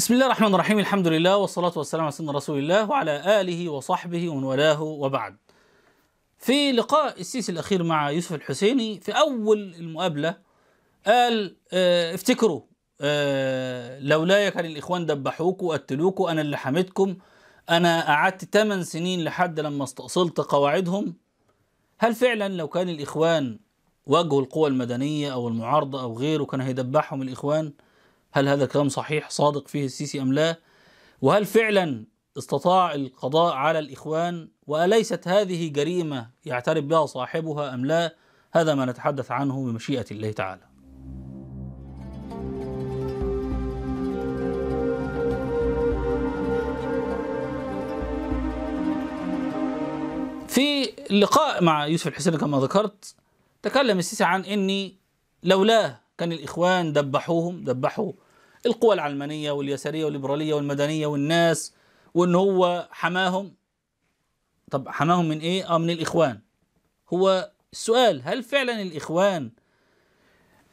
بسم الله الرحمن الرحيم الحمد لله والصلاة والسلام على سيدنا رسول الله وعلى آله وصحبه ومن والاه وبعد في لقاء السيسي الأخير مع يوسف الحسيني في أول المقابلة قال اه افتكروا اه لولاي كان الإخوان دبحوك وقتلوك أنا اللي حميتكم أنا قعدت 8 سنين لحد لما استأصلت قواعدهم هل فعلا لو كان الإخوان واجهوا القوى المدنية أو المعارضة أو غيره كان هيدبحهم الإخوان؟ هل هذا كلام صحيح صادق فيه السيسي أم لا وهل فعلا استطاع القضاء على الإخوان وأليست هذه جريمة يعترف بها صاحبها أم لا هذا ما نتحدث عنه بمشيئة الله تعالى في اللقاء مع يوسف الحسين كما ذكرت تكلم السيسي عن اني لولاه كان الاخوان دبحوهم دبحوا القوى العلمانية واليسارية والليبرالية والمدنية والناس وإن هو حماهم طب حماهم من إيه؟ آه من الإخوان هو السؤال هل فعلا الإخوان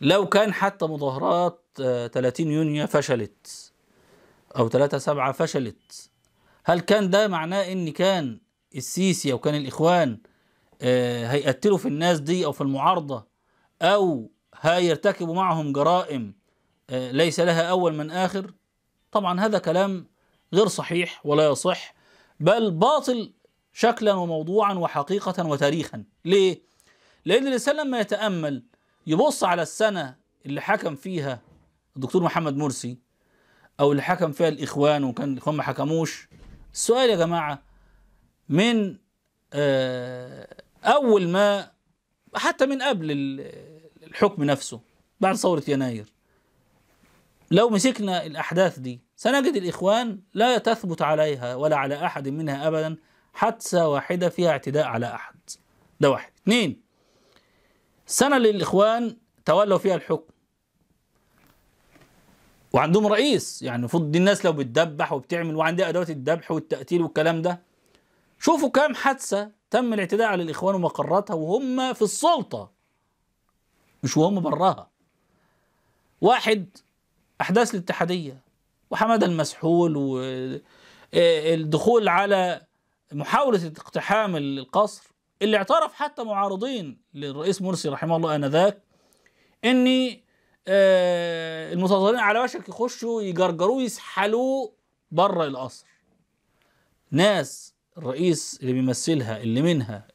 لو كان حتى مظاهرات 30 آه، يونيو فشلت أو 3 سبعة فشلت هل كان ده معناه إن كان السيسي أو كان الإخوان آه، هيقتلوا في الناس دي أو في المعارضة أو هيرتكبوا معهم جرائم ليس لها أول من آخر طبعا هذا كلام غير صحيح ولا يصح بل باطل شكلا وموضوعا وحقيقة وتاريخا ليه؟ لأن الإنسان لما يتأمل يبص على السنة اللي حكم فيها الدكتور محمد مرسي أو اللي حكم فيها الإخوان وكان الإخوان ما حكموش السؤال يا جماعة من آه، أول ما حتى من قبل الحكم نفسه بعد ثورة يناير لو مسكنا الأحداث دي سنجد الإخوان لا تثبت عليها ولا على أحد منها أبدا حادثة واحدة فيها اعتداء على أحد ده واحد اثنين سنة للإخوان تولوا فيها الحكم وعندهم رئيس يعني المفروض دي الناس لو بتدبح وبتعمل وعندها أدوات الدبح والتقتيل والكلام ده شوفوا كام حادثة تم الاعتداء على الإخوان ومقراتها وهم في السلطة مش وهم براها واحد احداث الاتحاديه وحماده المسحول والدخول آه، على محاوله اقتحام القصر اللي اعترف حتى معارضين للرئيس مرسي رحمه الله انذاك ان آه، المتظاهرين على وشك يخشوا يجرجروه يسحلوه بره القصر ناس الرئيس اللي بيمثلها اللي منها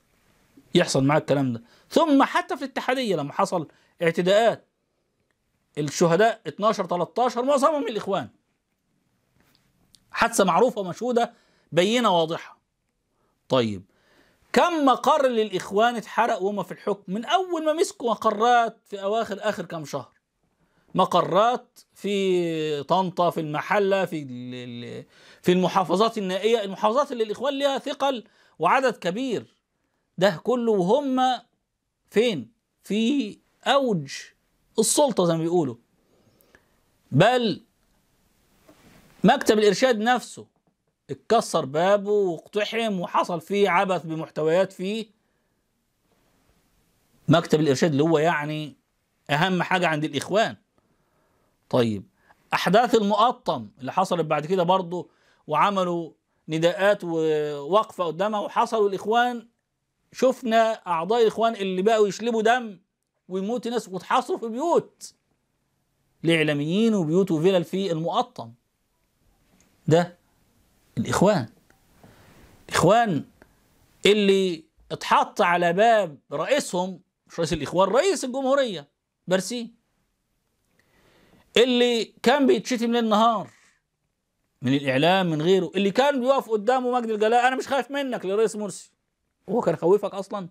يحصل معاه الكلام ده ثم حتى في الاتحاديه لما حصل اعتداءات الشهداء 12 13 معظمهم الإخوان حادثة معروفة ومشهودة بينة واضحة طيب كم مقر للإخوان اتحرق وهم في الحكم من أول ما مسكوا مقرات في أواخر آخر كام شهر مقرات في طنطا في المحله في في المحافظات النائيه المحافظات اللي الاخوان ليها ثقل وعدد كبير ده كله وهم فين في اوج السلطة زي ما بيقولوا بل مكتب الإرشاد نفسه اتكسر بابه واقتحم وحصل فيه عبث بمحتويات فيه مكتب الإرشاد اللي هو يعني أهم حاجة عند الإخوان طيب أحداث المقطم اللي حصلت بعد كده برضه وعملوا نداءات ووقفة قدامها وحصلوا الإخوان شفنا أعضاء الإخوان اللي بقوا يشلبوا دم ويموت ناس وتحاصروا في بيوت لإعلاميين وبيوت وفلل في المقطم ده الإخوان الإخوان اللي اتحط على باب رئيسهم مش رئيس الإخوان رئيس الجمهورية برسي اللي كان بيتشتم ليل نهار من الإعلام من غيره اللي كان بيقف قدامه مجد الجلاء أنا مش خايف منك لرئيس مرسي هو كان خوفك أصلا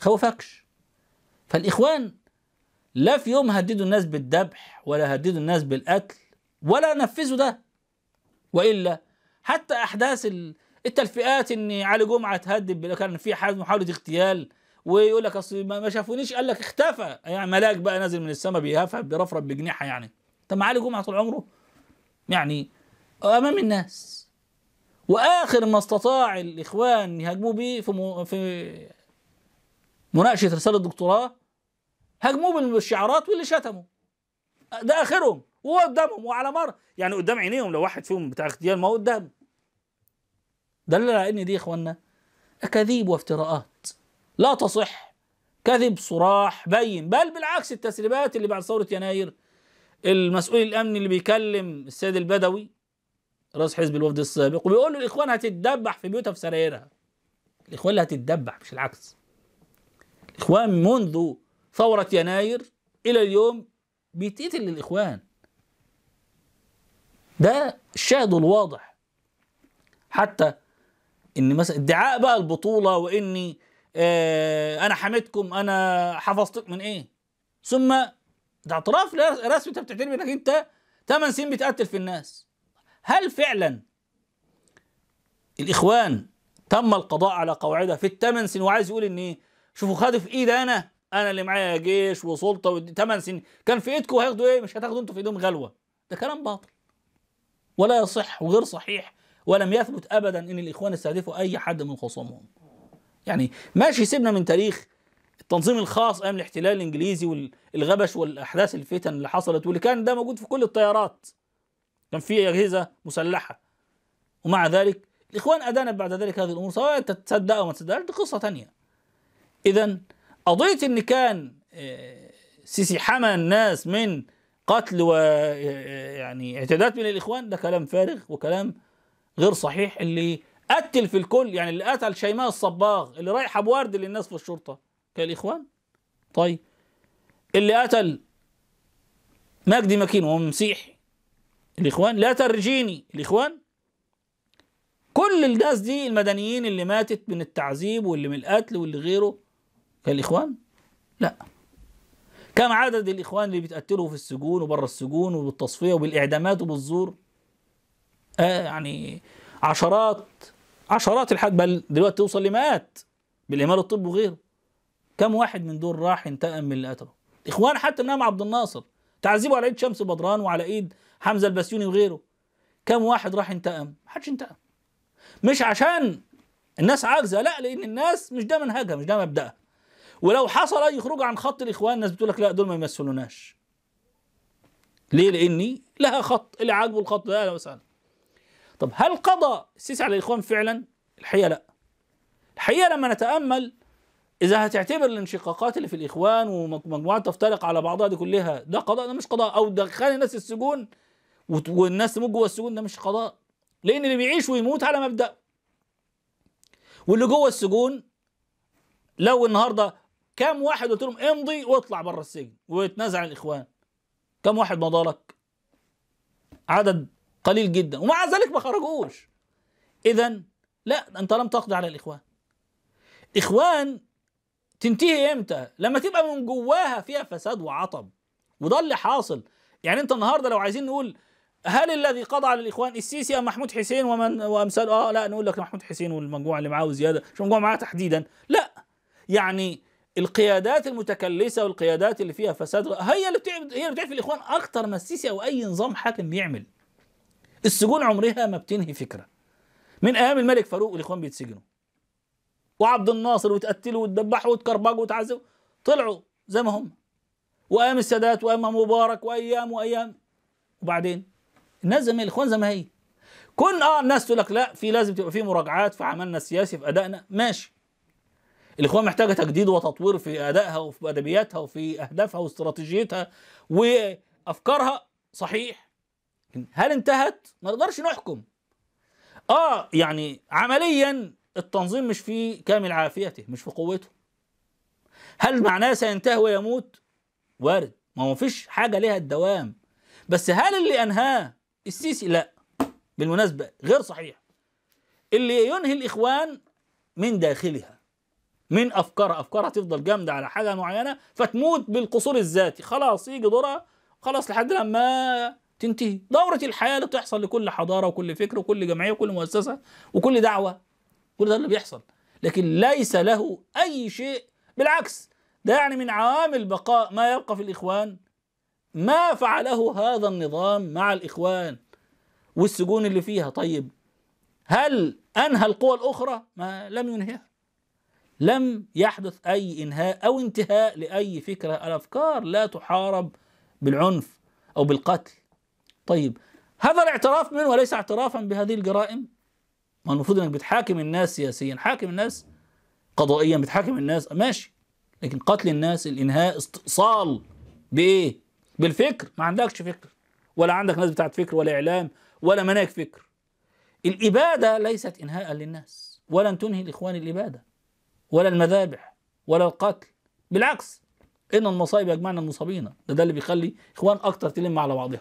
خوفكش فالإخوان لا في يوم هددوا الناس بالذبح ولا هددوا الناس بالقتل ولا نفذوا ده وإلا حتى أحداث التلفئات إن علي جمعة تهدد كان في محاولة اغتيال ويقول لك اصل ما شافونيش قال لك اختفى يعني ملاك بقى نازل من السماء بيهفهف بيرفرف بجنيحة يعني طب ما علي جمعه طول عمره يعني امام الناس واخر ما استطاع الاخوان يهاجموه بيه في في مناقشه رساله الدكتوراه هاجموه بالشعارات واللي شتموا ده اخرهم وهو قدامهم وعلى مر يعني قدام عينيهم لو واحد فيهم بتاع اغتيال ما هو قدامه دل على ان دي اخوانا اكاذيب وافتراءات لا تصح كذب صراح بين بل بالعكس التسريبات اللي بعد ثوره يناير المسؤول الامني اللي بيكلم السيد البدوي رئيس حزب الوفد السابق وبيقول له الاخوان هتتدبح في بيوتها في سرايرها الاخوان اللي هتتدبح مش العكس الاخوان منذ ثورة يناير إلى اليوم بيتقتل الإخوان ده الشاهد الواضح حتى ان مثلا ادعاء بقى البطوله واني آه انا حميتكم انا حفظتك من ايه ثم ده اعتراف رسمي انت بتعترف انك انت 8 سنين بتقتل في الناس هل فعلا الاخوان تم القضاء على قواعدها في الثمان سنين وعايز يقول ان ايه شوفوا خد في ايد انا انا اللي معايا جيش وسلطه ودي 8 سنين كان في ايدكم هياخدوا ايه مش هتاخدوا انتوا في ايدهم غلوه ده كلام باطل ولا يصح وغير صحيح ولم يثبت ابدا ان الاخوان استهدفوا اي حد من خصومهم يعني ماشي سيبنا من تاريخ التنظيم الخاص ايام الاحتلال الانجليزي والغبش والاحداث الفتن اللي حصلت واللي كان ده موجود في كل الطيارات كان في اجهزه مسلحه ومع ذلك الاخوان ادانت بعد ذلك هذه الامور سواء تصدق او ما تصدقش دي قصه ثانيه اذا قضية إن كان آه، سيسي حمى الناس من قتل و آه، آه، يعني اعتداءات من الإخوان ده كلام فارغ وكلام غير صحيح اللي قتل في الكل يعني اللي قتل شيماء الصباغ اللي رايح أبو ورد للناس في الشرطة كان الإخوان طيب اللي قتل مجدي مكين وهو مسيحي الإخوان لا ترجيني الإخوان كل الناس دي المدنيين اللي ماتت من التعذيب واللي من القتل واللي غيره كالإخوان؟ لا كم عدد الإخوان اللي بيتقتلوا في السجون وبره السجون وبالتصفية وبالإعدامات وبالزور آه يعني عشرات عشرات الحد بل دلوقتي توصل لمئات بالإمال الطب وغيره كم واحد من دول راح انتقم من اللي قتله إخوان حتى منهم عبد الناصر تعذيبه على إيد شمس بدران وعلى إيد حمزة البسيوني وغيره كم واحد راح انتقم حدش انتقم مش عشان الناس عاجزه لا لان الناس مش ده منهجها مش ده مبدأها ولو حصل أي خروج عن خط الإخوان الناس بتقول لك لا دول ما يمثلوناش ليه لأني لها خط اللي عاجبه الخط ده أهلا وسهلا طب هل قضى السيسي على الإخوان فعلا؟ الحقيقة لا الحقيقة لما نتأمل إذا هتعتبر الانشقاقات اللي في الإخوان ومجموعات تفترق على بعضها دي كلها ده قضاء ده مش قضاء أو دخل الناس السجون والناس تموت جوه السجون ده مش قضاء لأن اللي بيعيش ويموت على مبدأه واللي جوه السجون لو النهارده كام واحد قلت لهم امضي واطلع بره السجن واتنازع عن الاخوان كام واحد مضى لك عدد قليل جدا ومع ذلك ما خرجوش اذا لا انت لم تقضي على الاخوان اخوان تنتهي امتى لما تبقى من جواها فيها فساد وعطب وده اللي حاصل يعني انت النهارده لو عايزين نقول هل الذي قضى على الاخوان السيسي ام محمود حسين ومن وامثاله اه لا نقول لك محمود حسين والمجموعه اللي معاه وزياده مش المجموعه معاه تحديدا لا يعني القيادات المتكلسه والقيادات اللي فيها فساد هي اللي بتعمل هي اللي بتعب الاخوان اكتر ما السيسي او اي نظام حاكم بيعمل السجون عمرها ما بتنهي فكره من ايام الملك فاروق والاخوان بيتسجنوا وعبد الناصر وتقتلوا وتدبحوا وتكربجوا وتعذبوا طلعوا زي ما هم وايام السادات وايام مبارك وايام وايام وبعدين الناس زي ما الاخوان زي ما هي كن اه الناس تقول لك لا في لازم تبقى في مراجعات في عملنا السياسي في ادائنا ماشي الاخوان محتاجه تجديد وتطوير في ادائها وفي ادبياتها وفي اهدافها واستراتيجيتها وافكارها صحيح هل انتهت ما نقدرش نحكم اه يعني عمليا التنظيم مش في كامل عافيته مش في قوته هل معناه سينتهي ويموت وارد ما هو فيش حاجه ليها الدوام بس هل اللي انهاه السيسي لا بالمناسبه غير صحيح اللي ينهي الاخوان من داخلها من افكارها افكارها تفضل جامده على حاجه معينه فتموت بالقصور الذاتي خلاص يجي دورها خلاص لحد لما تنتهي دورة الحياة اللي بتحصل لكل حضارة وكل فكر وكل جمعية وكل مؤسسة وكل دعوة كل ده اللي بيحصل لكن ليس له أي شيء بالعكس ده يعني من عوامل بقاء ما يبقى في الإخوان ما فعله هذا النظام مع الإخوان والسجون اللي فيها طيب هل أنهى القوى الأخرى ما لم ينهيها لم يحدث أي إنهاء أو انتهاء لأي فكرة الأفكار لا تحارب بالعنف أو بالقتل طيب هذا الاعتراف منه وليس اعترافا بهذه الجرائم ما المفروض انك بتحاكم الناس سياسيا حاكم الناس قضائيا بتحاكم الناس ماشي لكن قتل الناس الانهاء استئصال بايه بالفكر ما عندكش فكر ولا عندك ناس بتاعت فكر ولا اعلام ولا مناهج فكر الاباده ليست انهاء للناس ولن تنهي الاخوان الاباده ولا المذابح ولا القتل بالعكس ان المصائب يجمعنا المصابين ده ده اللي بيخلي اخوان اكتر تلم على بعضها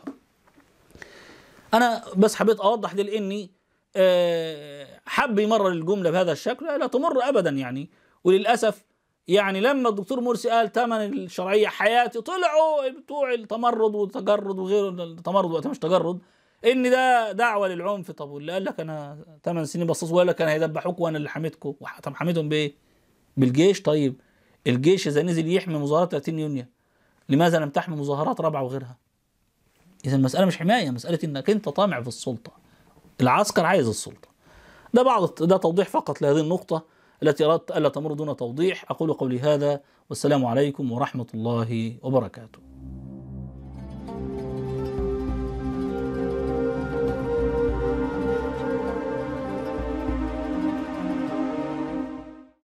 انا بس حبيت اوضح دي لاني آه، حب يمرر الجمله بهذا الشكل لا تمر ابدا يعني وللاسف يعني لما الدكتور مرسي قال ثمن الشرعيه حياتي طلعوا بتوع التمرد والتجرد وغير التمرد وقتها مش تجرد ان ده دعوه للعنف طب واللي قال لك انا ثمان سنين بصص وقال لك انا هيدبحوك وانا اللي حميتكم حميتهم بايه؟ بالجيش طيب الجيش إذا نزل يحمي مظاهرات 30 يونيو لماذا لم تحمي مظاهرات رابعة وغيرها؟ إذا المسألة مش حماية مسألة إنك أنت طامع في السلطة العسكر عايز السلطة ده بعض ده توضيح فقط لهذه النقطة التي أردت ألا تمر دون توضيح أقول قولي هذا والسلام عليكم ورحمة الله وبركاته